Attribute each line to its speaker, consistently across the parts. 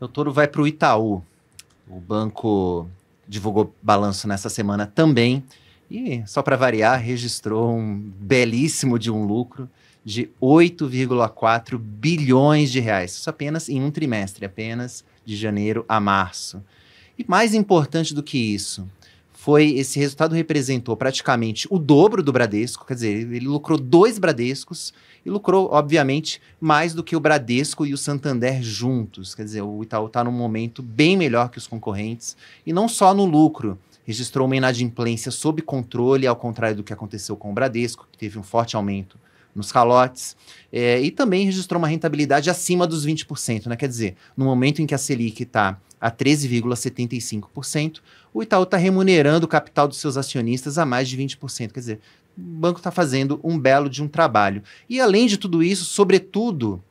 Speaker 1: o Toro vai para o Itaú. O banco divulgou balanço nessa semana também. E, só para variar, registrou um belíssimo de um lucro de 8,4 bilhões de reais. Isso apenas em um trimestre, apenas de janeiro a março. E mais importante do que isso, foi esse resultado representou praticamente o dobro do Bradesco, quer dizer, ele lucrou dois Bradescos e lucrou, obviamente, mais do que o Bradesco e o Santander juntos. Quer dizer, o Itaú está num momento bem melhor que os concorrentes e não só no lucro. Registrou uma inadimplência sob controle, ao contrário do que aconteceu com o Bradesco, que teve um forte aumento nos calotes, é, e também registrou uma rentabilidade acima dos 20%. Né? Quer dizer, no momento em que a Selic está a 13,75%. O Itaú está remunerando o capital dos seus acionistas a mais de 20%. Quer dizer, o banco está fazendo um belo de um trabalho. E além de tudo isso, sobretudo,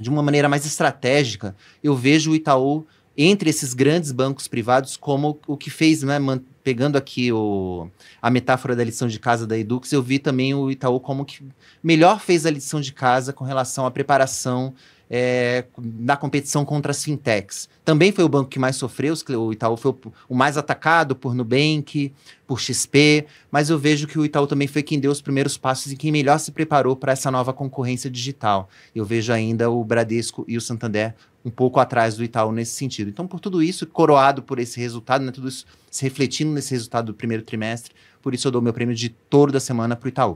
Speaker 1: de uma maneira mais estratégica, eu vejo o Itaú entre esses grandes bancos privados como o que fez, né, pegando aqui o, a metáfora da lição de casa da Edux, eu vi também o Itaú como que melhor fez a lição de casa com relação à preparação é, na competição contra as fintechs. Também foi o banco que mais sofreu, o Itaú foi o mais atacado por Nubank, por XP, mas eu vejo que o Itaú também foi quem deu os primeiros passos e quem melhor se preparou para essa nova concorrência digital. Eu vejo ainda o Bradesco e o Santander um pouco atrás do Itaú nesse sentido. Então, por tudo isso, coroado por esse resultado, né, tudo isso se refletindo nesse resultado do primeiro trimestre, por isso eu dou meu prêmio de touro da semana para o Itaú.